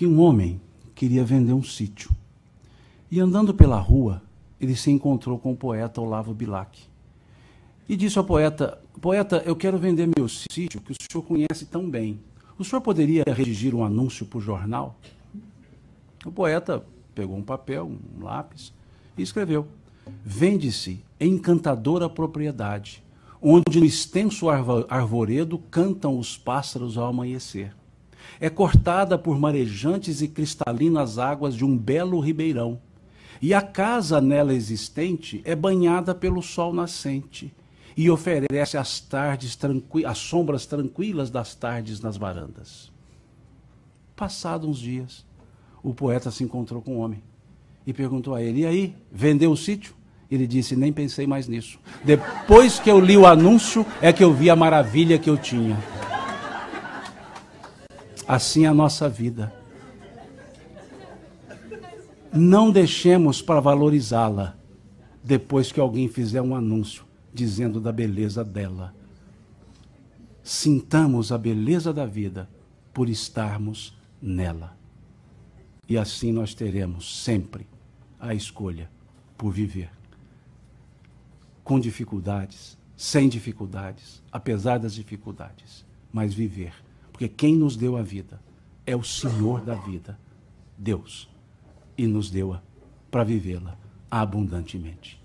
que um homem queria vender um sítio. E andando pela rua, ele se encontrou com o poeta Olavo Bilac. E disse ao poeta: Poeta, eu quero vender meu sítio que o senhor conhece tão bem. O senhor poderia redigir um anúncio para o jornal? O poeta pegou um papel, um lápis e escreveu: Vende-se encantadora propriedade, onde no extenso arvoredo cantam os pássaros ao amanhecer. É cortada por marejantes e cristalinas águas de um belo ribeirão. E a casa nela existente é banhada pelo sol nascente e oferece as tardes as sombras tranquilas das tardes nas varandas. Passados uns dias, o poeta se encontrou com um homem e perguntou a ele: "E aí, vendeu o sítio?" Ele disse: "Nem pensei mais nisso. Depois que eu li o anúncio é que eu vi a maravilha que eu tinha." assim é a nossa vida. Não deixemos para valorizá-la depois que alguém fizer um anúncio dizendo da beleza dela. Sintamos a beleza da vida por estarmos nela. E assim nós teremos sempre a escolha por viver. Com dificuldades, sem dificuldades, apesar das dificuldades, mas viver. Porque quem nos deu a vida é o Senhor da vida, Deus, e nos deu-a para vivê-la abundantemente.